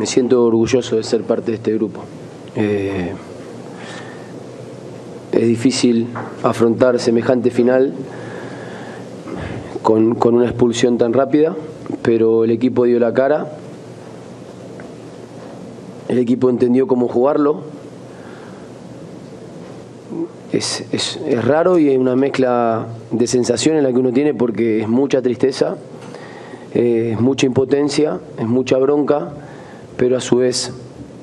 me siento orgulloso de ser parte de este grupo. Eh, es difícil afrontar semejante final con, una expulsión tan rápida, pero el equipo dio la cara, el equipo entendió cómo jugarlo. Es, es raro y es una mezcla de sensaciones la que uno tiene porque es mucha tristeza, es mucha impotencia, es mucha bronca pero a su vez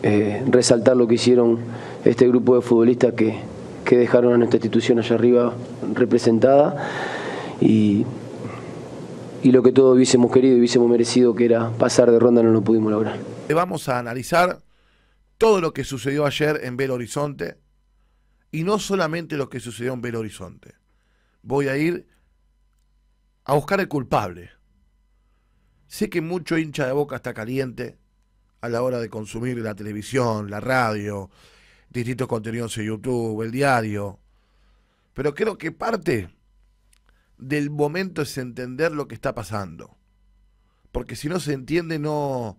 eh, resaltar lo que hicieron este grupo de futbolistas que, dejaron a nuestra institución allá arriba representada y, y lo que todos hubiésemos querido y hubiésemos merecido, que era pasar de ronda, no lo pudimos lograr. Eh, vamos a analizar todo lo que sucedió ayer en Belo Horizonte y no solamente lo que sucedió en Belo Horizonte. Voy a ir a buscar el culpable. Sé que mucho hincha de boca está caliente, a la hora de consumir la televisión, la radio, distintos contenidos en YouTube, el diario. Pero creo que parte del momento es entender lo que está pasando. Porque si no se entiende, no,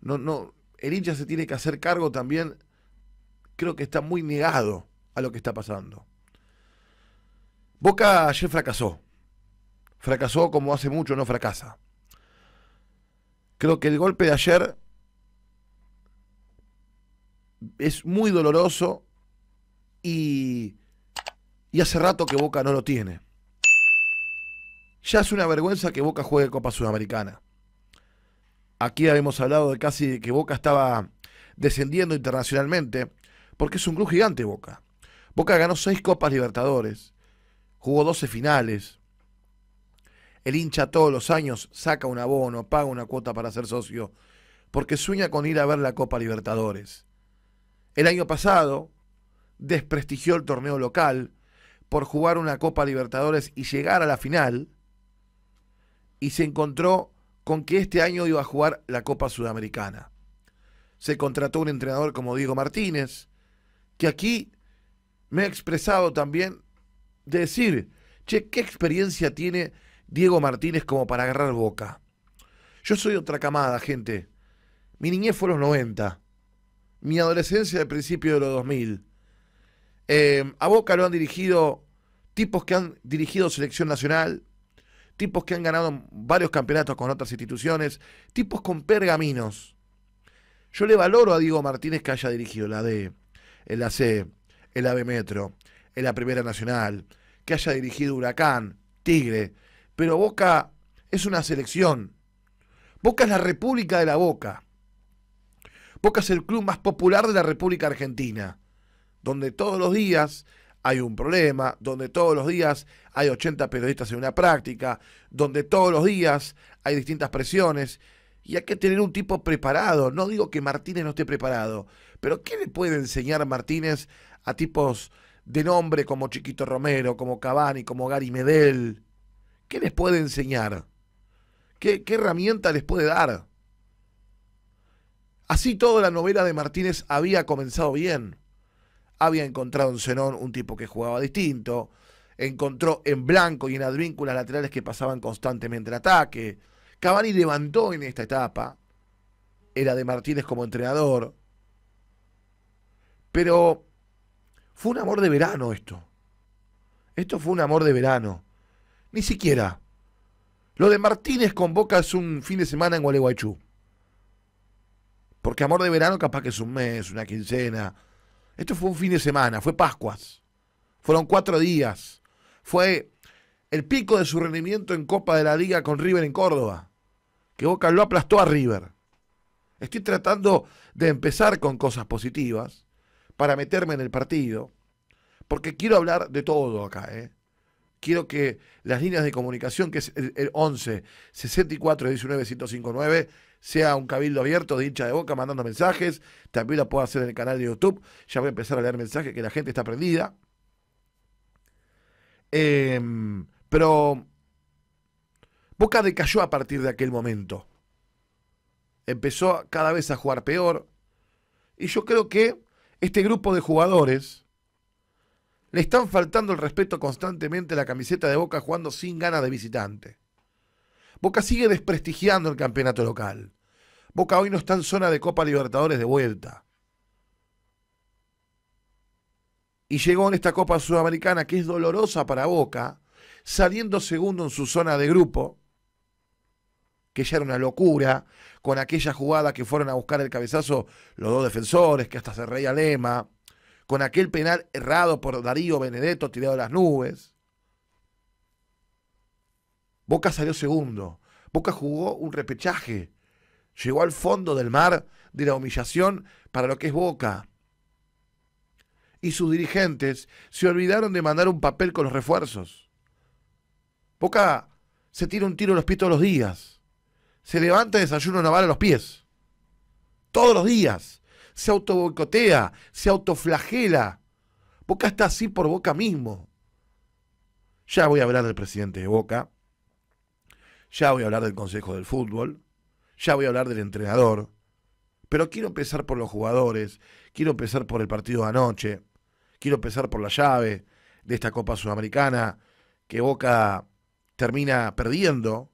no, el hincha se tiene que hacer cargo también. Creo que está muy negado a lo que está pasando. Boca ayer fracasó. Fracasó como hace mucho no fracasa. Creo que el golpe de ayer es muy doloroso y, hace rato que Boca no lo tiene. Ya es una vergüenza que Boca juegue Copa Sudamericana. Aquí habíamos hablado de casi que Boca estaba descendiendo internacionalmente, porque es un club gigante Boca. Boca ganó seis Copas Libertadores, jugó 12 finales. El hincha todos los años saca un abono, paga una cuota para ser socio, porque sueña con ir a ver la Copa Libertadores. El año pasado desprestigió el torneo local por jugar una Copa Libertadores y llegar a la final y se encontró con que este año iba a jugar la Copa Sudamericana. Se contrató un entrenador como Diego Martínez, que aquí me ha expresado también decir, che, ¿qué experiencia tiene Diego Martínez como para agarrar boca? Yo soy otra camada, gente. Mi niñez fue los 90 mi adolescencia de principio de los 2000. Eh, a Boca lo han dirigido tipos que han dirigido selección nacional, tipos que han ganado varios campeonatos con otras instituciones, tipos con pergaminos. Yo le valoro a Diego Martínez que haya dirigido la D, el AC, el AB Metro, el la Primera Nacional, que haya dirigido Huracán, Tigre, pero Boca es una selección. Boca es la República de la Boca. Boca es el club más popular de la República Argentina, donde todos los días hay un problema, donde todos los días hay 80 periodistas en una práctica, donde todos los días hay distintas presiones. Y hay que tener un tipo preparado. No digo que Martínez no esté preparado, pero ¿qué le puede enseñar Martínez a tipos de nombre como Chiquito Romero, como Cavani, como Gary Medel? ¿Qué les puede enseñar? ¿Qué, qué herramienta les puede dar? Así toda la novela de Martínez había comenzado bien. Había encontrado en Zenón un tipo que jugaba distinto, encontró en Blanco y en vínculas laterales que pasaban constantemente el ataque. Cavani levantó en esta etapa, era de Martínez como entrenador, pero fue un amor de verano esto. Esto fue un amor de verano. Ni siquiera. Lo de Martínez con Boca es un fin de semana en Gualeguaychú. Porque amor de verano capaz que es un mes, una quincena. Esto fue un fin de semana, fue Pascuas. Fueron cuatro días. Fue el pico de su rendimiento en Copa de la Liga con River en Córdoba. Que Boca lo aplastó a River. Estoy tratando de empezar con cosas positivas para meterme en el partido. Porque quiero hablar de todo acá, ¿eh? quiero que las líneas de comunicación, que es el, 11 64 19 1059, sea un cabildo abierto de hincha de boca mandando mensajes. También lo puedo hacer en el canal de YouTube. Ya voy a empezar a leer mensajes que la gente está prendida. Em, pero Boca decayó a partir de aquel momento. Empezó cada vez a jugar peor. Y yo creo que este grupo de jugadores le están faltando el respeto constantemente a la camiseta de Boca jugando sin ganas de visitante. Boca sigue desprestigiando el campeonato local. Boca hoy no está en zona de Copa Libertadores de vuelta. Y llegó en esta Copa Sudamericana, que es dolorosa para Boca, saliendo segundo en su zona de grupo, que ya era una locura, con aquella jugada que fueron a buscar el cabezazo los dos defensores, que hasta se reía Lema con aquel penal errado por Darío Benedetto tirado a las nubes. Boca salió segundo. Boca jugó un repechaje. Llegó al fondo del mar de la humillación para lo que es Boca. Y sus dirigentes se olvidaron de mandar un papel con los refuerzos. Boca se tira un tiro en los pies todos los días. Se levanta desayuno naval a los pies. Todos los días se autoboicotea, se autoflagela. Boca está así por Boca mismo. Ya voy a hablar del presidente de Boca, ya voy a hablar del Consejo del Fútbol, ya voy a hablar del entrenador, pero quiero empezar por los jugadores, quiero empezar por el partido de anoche, quiero empezar por la llave de esta Copa Sudamericana que Boca termina perdiendo,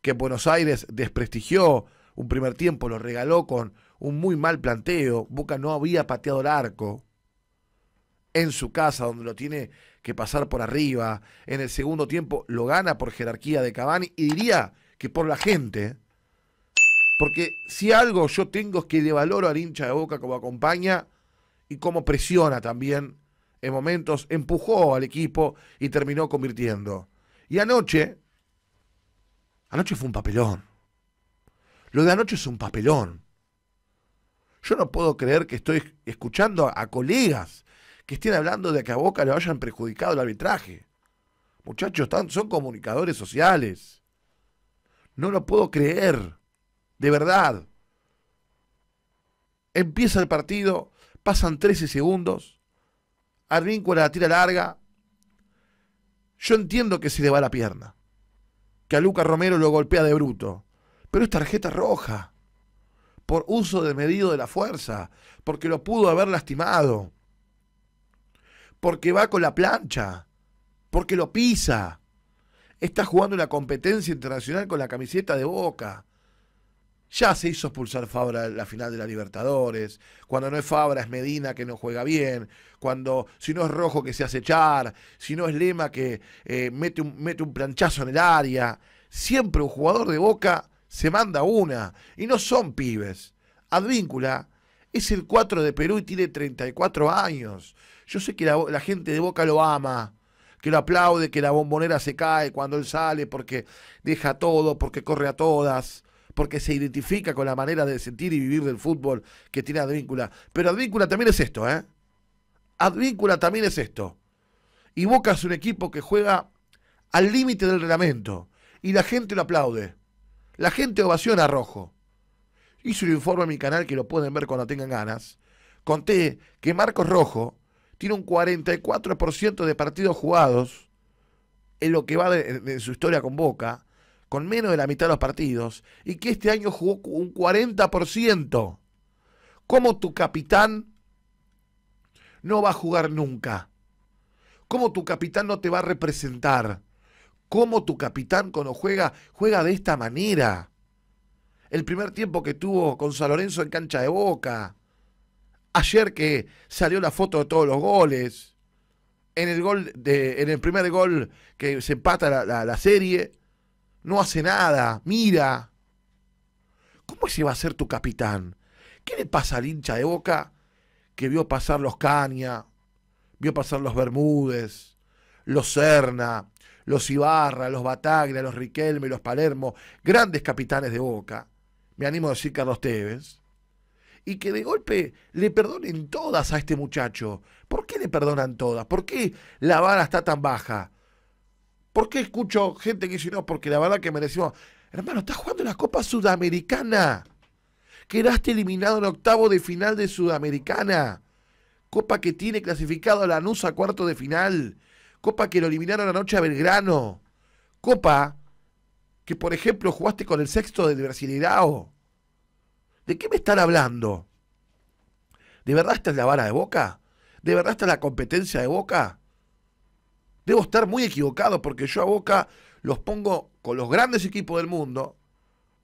que Buenos Aires desprestigió un primer tiempo, lo regaló con un muy mal planteo. Boca no había pateado el arco en su casa, donde lo tiene que pasar por arriba. En el segundo tiempo lo gana por jerarquía de Cavani y diría que por la gente. Porque si algo yo tengo es que le valoro al hincha de Boca como acompaña y como presiona también. En momentos empujó al equipo y terminó convirtiendo. Y anoche, anoche fue un papelón. Lo de anoche es un papelón. Yo no puedo creer que estoy escuchando a, colegas que estén hablando de que a Boca le hayan perjudicado el arbitraje. Muchachos, son comunicadores sociales. No lo puedo creer. De verdad. Empieza el partido, pasan 13 segundos. Arbíncola la tira larga. Yo entiendo que se le va la pierna. Que a Luca Romero lo golpea de bruto. Pero es tarjeta roja por uso de medido de la fuerza, porque lo pudo haber lastimado, porque va con la plancha, porque lo pisa, está jugando la competencia internacional con la camiseta de boca. Ya se hizo expulsar Fabra en la final de la Libertadores. Cuando no es Fabra es Medina que no juega bien. Cuando si no es Rojo que se hace echar. Si no es Lema que eh, mete, un, mete un planchazo en el área. Siempre un jugador de boca se manda una. Y no son pibes. Advíncula es el 4 de Perú y tiene 34 años. Yo sé que la, gente de Boca lo ama, que lo aplaude, que la bombonera se cae cuando él sale porque deja todo, porque corre a todas, porque se identifica con la manera de sentir y vivir del fútbol que tiene Advíncula. Pero Advíncula también es esto, ¿eh? Advíncula también es esto. Y Boca es un equipo que juega al límite del reglamento y la gente lo aplaude. La gente ovaciona a Rojo. Hice un informe en mi canal que lo pueden ver cuando tengan ganas. Conté que Marcos Rojo tiene un 44% de partidos jugados en lo que va de, su historia con Boca, con menos de la mitad de los partidos, y que este año jugó un 40%. ¿Cómo tu capitán no va a jugar nunca? ¿Cómo tu capitán no te va a representar? cómo tu capitán cuando juega, juega de esta manera. El primer tiempo que tuvo con San Lorenzo en cancha de boca. Ayer que salió la foto de todos los goles. En el, gol de, en el primer gol que se empata la, serie, no hace nada, mira. ¿Cómo ese va a ser tu capitán? ¿Qué le pasa al hincha de boca que vio pasar los Caña, vio pasar los Bermúdez, los Cerna, los Ibarra, los Bataglia, los Riquelme, los Palermo, grandes capitanes de Boca, me animo a decir Carlos Tevez, y que de golpe le perdonen todas a este muchacho. ¿Por qué le perdonan todas? ¿Por qué la vara está tan baja? ¿Por qué escucho gente que dice, no, porque la verdad que merecimos... Hermano, estás jugando la Copa Sudamericana. Quedaste eliminado en octavo de final de Sudamericana. Copa que tiene clasificado a Lanús a cuarto de final. Copa que lo eliminaron anoche a Belgrano. Copa que, por ejemplo, jugaste con el sexto del Brasileirao. ¿De qué me están hablando? ¿De verdad esta es la vara de boca? ¿De verdad esta es la competencia de boca? Debo estar muy equivocado porque yo a boca los pongo con los grandes equipos del mundo,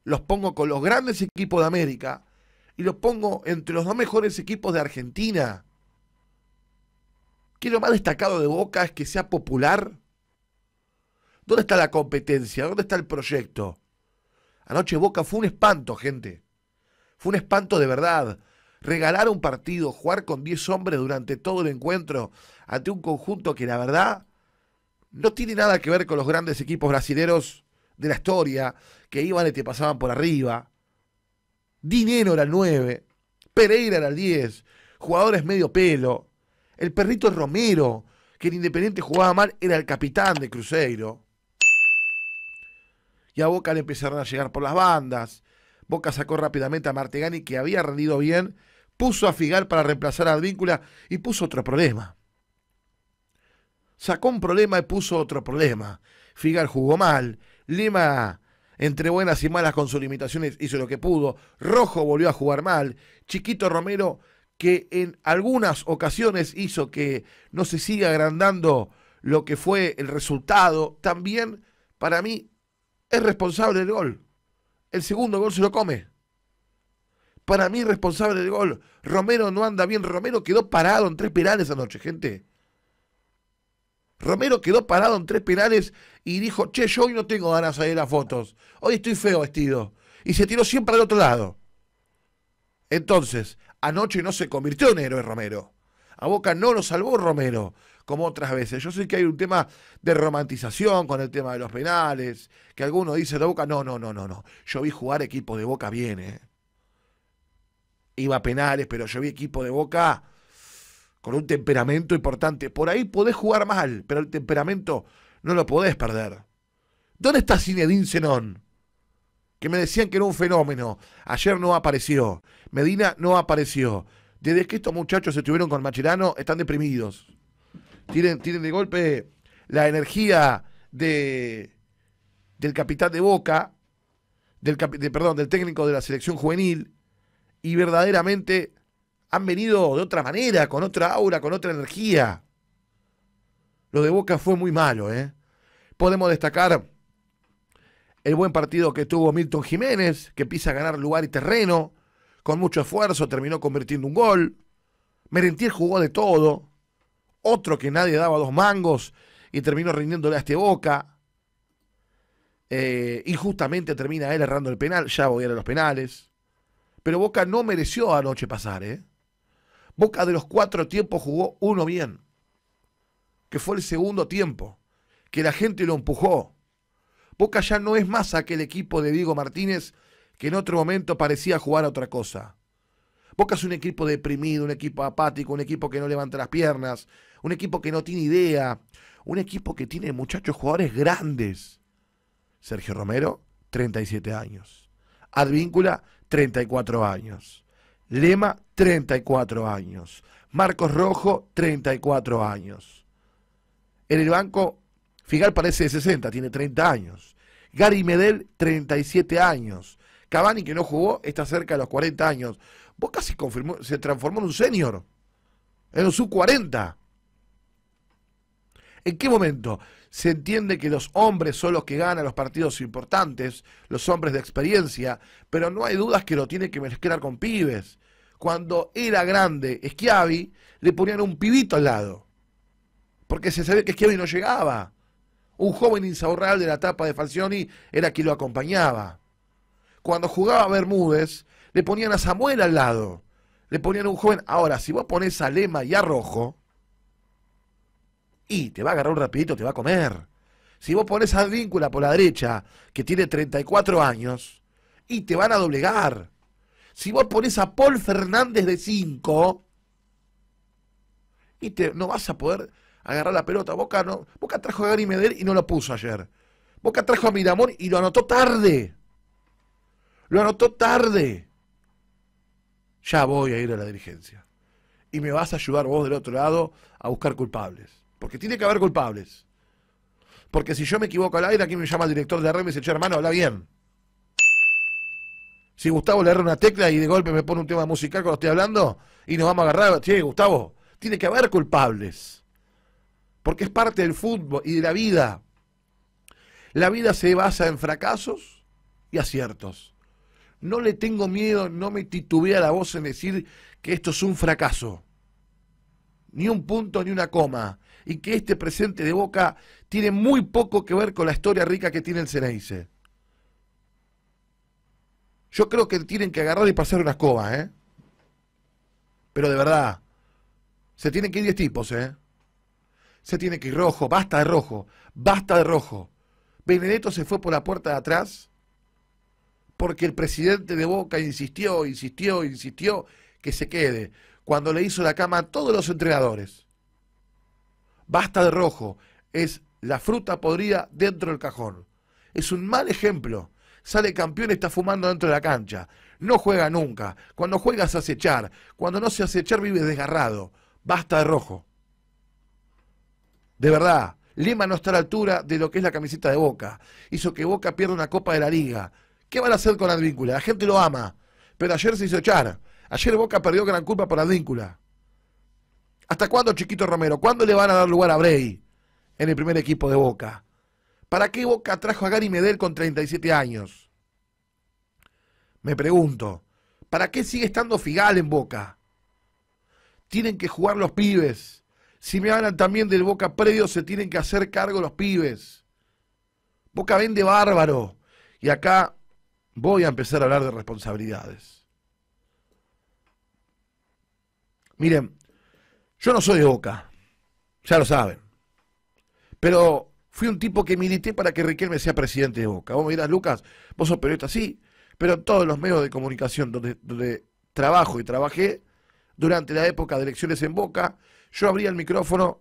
los pongo con los grandes equipos de América y los pongo entre los dos mejores equipos de Argentina. ¿Qué lo más destacado de Boca es que sea popular? ¿Dónde está la competencia? ¿Dónde está el proyecto? Anoche Boca fue un espanto, gente. Fue un espanto de verdad. Regalar un partido, jugar con 10 hombres durante todo el encuentro ante un conjunto que la verdad no tiene nada que ver con los grandes equipos brasileños de la historia que iban y te pasaban por arriba. Dinero era el 9, Pereira era el 10, jugadores medio pelo. El perrito Romero, que el Independiente jugaba mal, era el capitán de Cruzeiro. Y a Boca le empezaron a llegar por las bandas. Boca sacó rápidamente a Martegani, que había rendido bien, puso a Figar para reemplazar a Advíncula y puso otro problema. Sacó un problema y puso otro problema. Figar jugó mal. Lima, entre buenas y malas con sus limitaciones, hizo lo que pudo. Rojo volvió a jugar mal. Chiquito Romero que en algunas ocasiones hizo que no se siga agrandando lo que fue el resultado, también para mí es responsable del gol. El segundo gol se lo come. Para mí responsable del gol. Romero no anda bien. Romero quedó parado en tres penales anoche, gente. Romero quedó parado en tres penales y dijo, che, yo hoy no tengo ganas de ir las fotos. Hoy estoy feo vestido. Y se tiró siempre al otro lado. Entonces, anoche no se convirtió en héroe Romero. A Boca no lo salvó Romero, como otras veces. Yo sé que hay un tema de romantización con el tema de los penales, que alguno dice de Boca, no, no, no, no, no. Yo vi jugar equipo de Boca bien, ¿eh? Iba a penales, pero yo vi equipo de Boca con un temperamento importante. Por ahí podés jugar mal, pero el temperamento no lo podés perder. ¿Dónde está Zinedine Zenón? que me decían que era un fenómeno. Ayer no apareció. Medina no apareció. Desde que estos muchachos estuvieron con Macherano, están deprimidos. Tienen, tienen de golpe la energía de, del capitán de Boca, del, perdón, del técnico de la selección juvenil, y verdaderamente han venido de otra manera, con otra aura, con otra energía. Lo de Boca fue muy malo, ¿eh? Podemos destacar el buen partido que tuvo Milton Jiménez, que empieza a ganar lugar y terreno, con mucho esfuerzo, terminó convirtiendo un gol. Merentier jugó de todo, otro que nadie daba dos mangos y terminó rindiéndole a este Boca. y eh, injustamente termina él errando el penal, ya voy a ir a los penales. Pero Boca no mereció anoche pasar, ¿eh? Boca de los cuatro tiempos jugó uno bien, que fue el segundo tiempo, que la gente lo empujó, Boca ya no es más aquel equipo de Diego Martínez que en otro momento parecía jugar a otra cosa. Boca es un equipo deprimido, un equipo apático, un equipo que no levanta las piernas, un equipo que no tiene idea, un equipo que tiene muchachos jugadores grandes. Sergio Romero, 37 años. Advíncula, 34 años. Lema, 34 años. Marcos Rojo, 34 años. En el banco, Figal parece de 60, tiene 30 años. Gary Medel, 37 años. Cavani, que no jugó, está cerca de los 40 años. Boca se, confirmó, se transformó en un senior, en un sub-40. ¿En qué momento se entiende que los hombres son los que ganan los partidos importantes, los hombres de experiencia, pero no hay dudas que lo tiene que mezclar con pibes? Cuando era grande Schiavi, le ponían un pibito al lado, porque se sabía que Schiavi no llegaba. Un joven insaurrable de la etapa de Falcioni era quien lo acompañaba. Cuando jugaba a Bermúdez, le ponían a Samuel al lado. Le ponían a un joven. Ahora, si vos pones a Lema y a Rojo, y te va a agarrar un rapidito, te va a comer. Si vos pones a Víncula por la derecha, que tiene 34 años, y te van a doblegar. Si vos pones a Paul Fernández de 5, y te, no vas a poder agarrar la pelota. Boca, no, Boca trajo a Gary Medell y no lo puso ayer. Boca trajo a Miramón y lo anotó tarde. Lo anotó tarde. Ya voy a ir a la dirigencia. Y me vas a ayudar vos del otro lado a buscar culpables. Porque tiene que haber culpables. Porque si yo me equivoco al aire, aquí me llama el director de la red y me dice, hermano, habla bien. Si Gustavo le agarra una tecla y de golpe me pone un tema musical cuando estoy hablando y nos vamos a agarrar, che, Gustavo, tiene que haber culpables porque es parte del fútbol y de la vida. La vida se basa en fracasos y aciertos. No le tengo miedo, no me titubea la voz en decir que esto es un fracaso. Ni un punto ni una coma. Y que este presente de Boca tiene muy poco que ver con la historia rica que tiene el Ceneice. Yo creo que tienen que agarrar y pasar una escoba, ¿eh? Pero de verdad, se tienen que ir 10 tipos, ¿eh? se tiene que ir rojo, basta de rojo, basta de rojo. Benedetto se fue por la puerta de atrás porque el presidente de Boca insistió, insistió, insistió que se quede, cuando le hizo la cama a todos los entrenadores. Basta de rojo, es la fruta podrida dentro del cajón. Es un mal ejemplo. Sale campeón, y está fumando dentro de la cancha. No juega nunca. Cuando juegas acechar. Cuando no se acechar, vive desgarrado. Basta de rojo de verdad. Lima no está a la altura de lo que es la camiseta de Boca. Hizo que Boca pierda una copa de la liga. ¿Qué van a hacer con Advíncula? La gente lo ama. Pero ayer se hizo echar. Ayer Boca perdió gran culpa por Advíncula. ¿Hasta cuándo, Chiquito Romero? ¿Cuándo le van a dar lugar a Bray en el primer equipo de Boca? ¿Para qué Boca trajo a Gary Medel con 37 años? Me pregunto. ¿Para qué sigue estando Figal en Boca? Tienen que jugar los pibes. Si me hablan también del Boca Predio, se tienen que hacer cargo los pibes. Boca vende bárbaro. Y acá voy a empezar a hablar de responsabilidades. Miren, yo no soy de Boca, ya lo saben. Pero fui un tipo que milité para que Riquelme sea presidente de Boca. Vos me dirás, Lucas, vos sos periodista, sí, pero en todos los medios de comunicación donde, donde trabajo y trabajé, durante la época de elecciones en Boca, yo abría el micrófono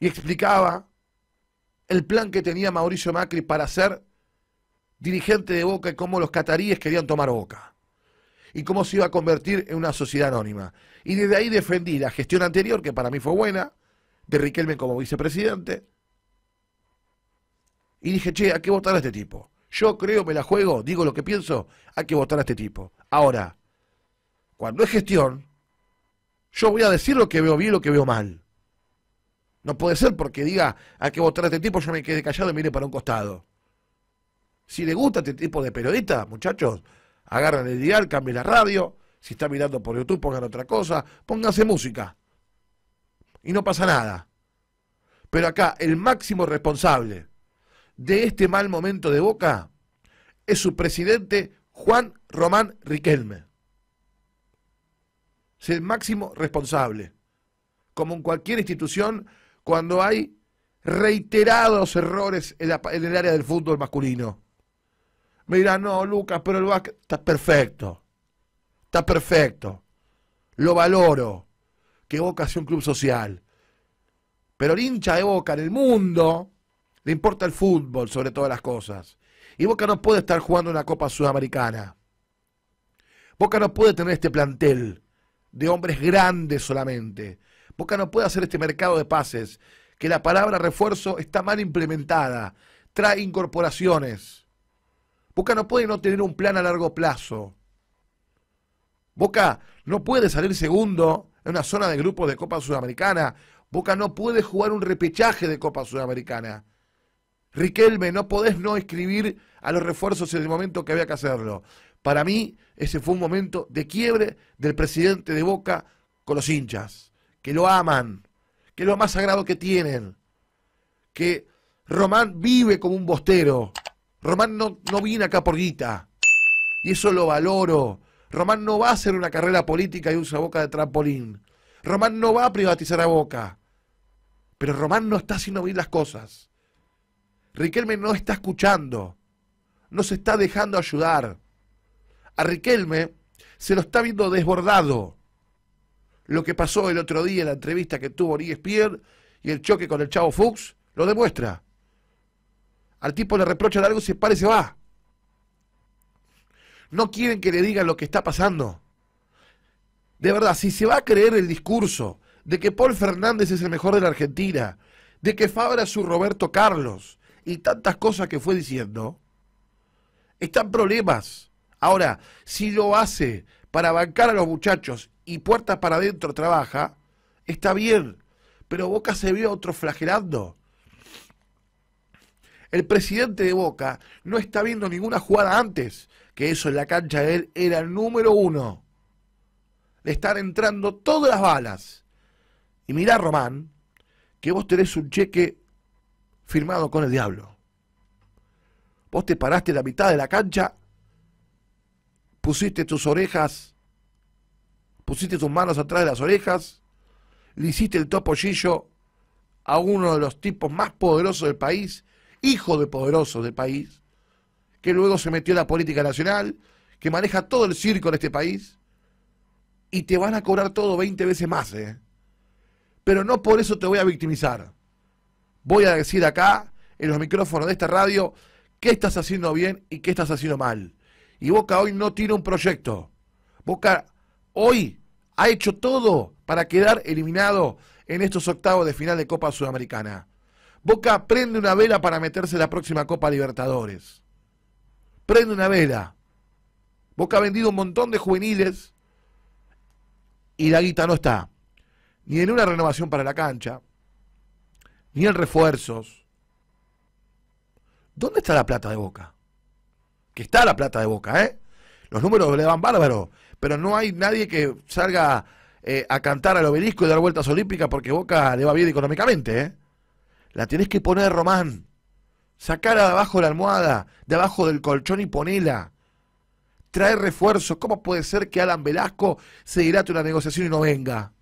y explicaba el plan que tenía Mauricio Macri para ser dirigente de Boca y cómo los cataríes querían tomar Boca y cómo se iba a convertir en una sociedad anónima. Y desde ahí defendí la gestión anterior, que para mí fue buena, de Riquelme como vicepresidente. Y dije, che, ¿a que votar a este tipo. Yo creo, me la juego, digo lo que pienso, hay que votar a este tipo. Ahora, cuando es gestión, yo voy a decir lo que veo bien y lo que veo mal. No puede ser porque diga, hay que votar a este tipo, yo me quedé callado y mire para un costado. Si le gusta este tipo de periodista, muchachos, agarran el dial, cambien la radio. Si está mirando por YouTube, pongan otra cosa. Pónganse música. Y no pasa nada. Pero acá, el máximo responsable de este mal momento de Boca es su presidente Juan Román Riquelme. Es el máximo responsable. Como en cualquier institución, cuando hay reiterados errores en, el área del fútbol masculino. Me dirán, no, Lucas, pero el básquet está perfecto. Está perfecto. Lo valoro. Que Boca sea un club social. Pero el hincha de Boca en el mundo le importa el fútbol sobre todas las cosas. Y Boca no puede estar jugando una Copa Sudamericana. Boca no puede tener este plantel de hombres grandes solamente. Boca no puede hacer este mercado de pases, que la palabra refuerzo está mal implementada, trae incorporaciones. Boca no puede no tener un plan a largo plazo. Boca no puede salir segundo en una zona de grupos de Copa Sudamericana. Boca no puede jugar un repechaje de Copa Sudamericana. Riquelme, no podés no escribir a los refuerzos en el momento que había que hacerlo. Para mí, ese fue un momento de quiebre del presidente de Boca con los hinchas, que lo aman, que es lo más sagrado que tienen, que Román vive como un bostero. Román no, viene acá por guita. Y eso lo valoro. Román no va a hacer una carrera política y usa Boca de trampolín. Román no va a privatizar a Boca. Pero Román no está haciendo oír las cosas. Riquelme no está escuchando. No se está dejando ayudar a Riquelme se lo está viendo desbordado. Lo que pasó el otro día en la entrevista que tuvo Ries e Pierre y el choque con el Chavo Fuchs lo demuestra. Al tipo le reprochan algo, se para y se va. No quieren que le digan lo que está pasando. De verdad, si se va a creer el discurso de que Paul Fernández es el mejor de la Argentina, de que Fabra es su Roberto Carlos y tantas cosas que fue diciendo, están problemas. Ahora, si lo hace para bancar a los muchachos y puertas para adentro trabaja, está bien, pero Boca se vio otro flagelando. El presidente de Boca no está viendo ninguna jugada antes, que eso en la cancha de él era el número uno. Le están entrando todas las balas. Y mirá, Román, que vos tenés un cheque firmado con el diablo. Vos te paraste la mitad de la cancha pusiste tus orejas, pusiste tus manos atrás de las orejas, le hiciste el topollillo a uno de los tipos más poderosos del país, hijo de poderosos del país, que luego se metió en la política nacional, que maneja todo el circo en este país, y te van a cobrar todo 20 veces más, eh. Pero no por eso te voy a victimizar. Voy a decir acá, en los micrófonos de esta radio, qué estás haciendo bien y qué estás haciendo mal. Y Boca hoy no tiene un proyecto. Boca hoy ha hecho todo para quedar eliminado en estos octavos de final de Copa Sudamericana. Boca prende una vela para meterse en la próxima Copa Libertadores. Prende una vela. Boca ha vendido un montón de juveniles y la guita no está. Ni en una renovación para la cancha, ni en refuerzos. ¿Dónde está la plata de Boca? que está la plata de Boca, ¿eh? Los números le van bárbaro, pero no hay nadie que salga eh, a cantar al obelisco y dar vueltas olímpicas porque Boca le va bien económicamente, ¿eh? La tenés que poner, Román. Sacala de abajo de la almohada, de abajo del colchón y ponela. Trae refuerzos. ¿Cómo puede ser que Alan Velasco se a una negociación y no venga?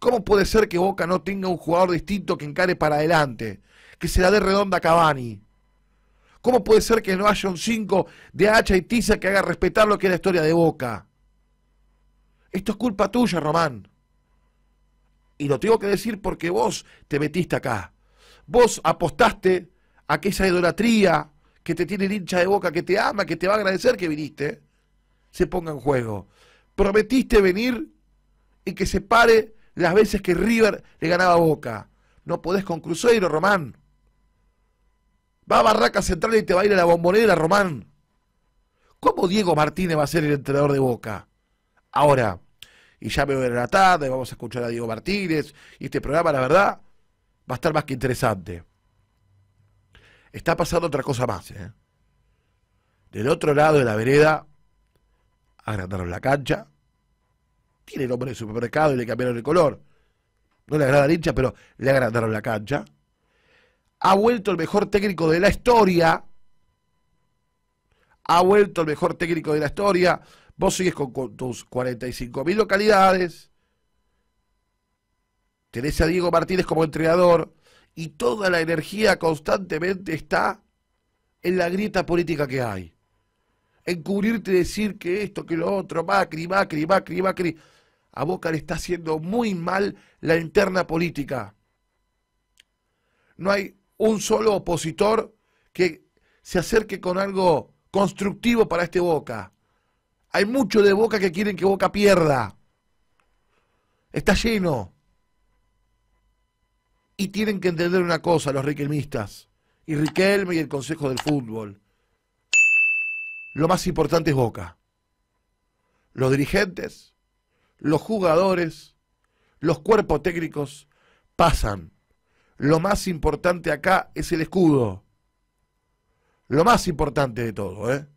¿Cómo puede ser que Boca no tenga un jugador distinto que encare para adelante? Que se la dé redonda a Cavani. ¿Cómo puede ser que no haya un 5 de Hacha y Tiza que haga respetar lo que es la historia de Boca? Esto es culpa tuya, Román. Y lo tengo que decir porque vos te metiste acá. Vos apostaste a que esa idolatría que te tiene el hincha de boca, que te ama, que te va a agradecer que viniste, se ponga en juego. Prometiste venir y que se pare las veces que River le ganaba boca. No podés con Cruzeiro, Román. Va a Barraca Central y te va a ir a la bombonera, Román. ¿Cómo Diego Martínez va a ser el entrenador de Boca? Ahora, y ya me voy a la tarde, vamos a escuchar a Diego Martínez, y este programa, la verdad, va a estar más que interesante. Está pasando otra cosa más, ¿eh? Del otro lado de la vereda, agrandaron la cancha, tiene el nombre de supermercado y le cambiaron el color. No le agrada al hincha, pero le agrandaron la cancha ha vuelto el mejor técnico de la historia. Ha vuelto el mejor técnico de la historia. Vos sigues con, tus 45 mil localidades. Tenés a Diego Martínez como entrenador. Y toda la energía constantemente está en la grieta política que hay. En cubrirte decir que esto, que lo otro, Macri, Macri, Macri, Macri. A Boca le está haciendo muy mal la interna política. No hay un solo opositor que se acerque con algo constructivo para este Boca. Hay mucho de Boca que quieren que Boca pierda. Está lleno. Y tienen que entender una cosa los riquelmistas. Y Riquelme y el Consejo del Fútbol. Lo más importante es Boca. Los dirigentes, los jugadores, los cuerpos técnicos pasan lo más importante acá es el escudo. Lo más importante de todo, ¿eh?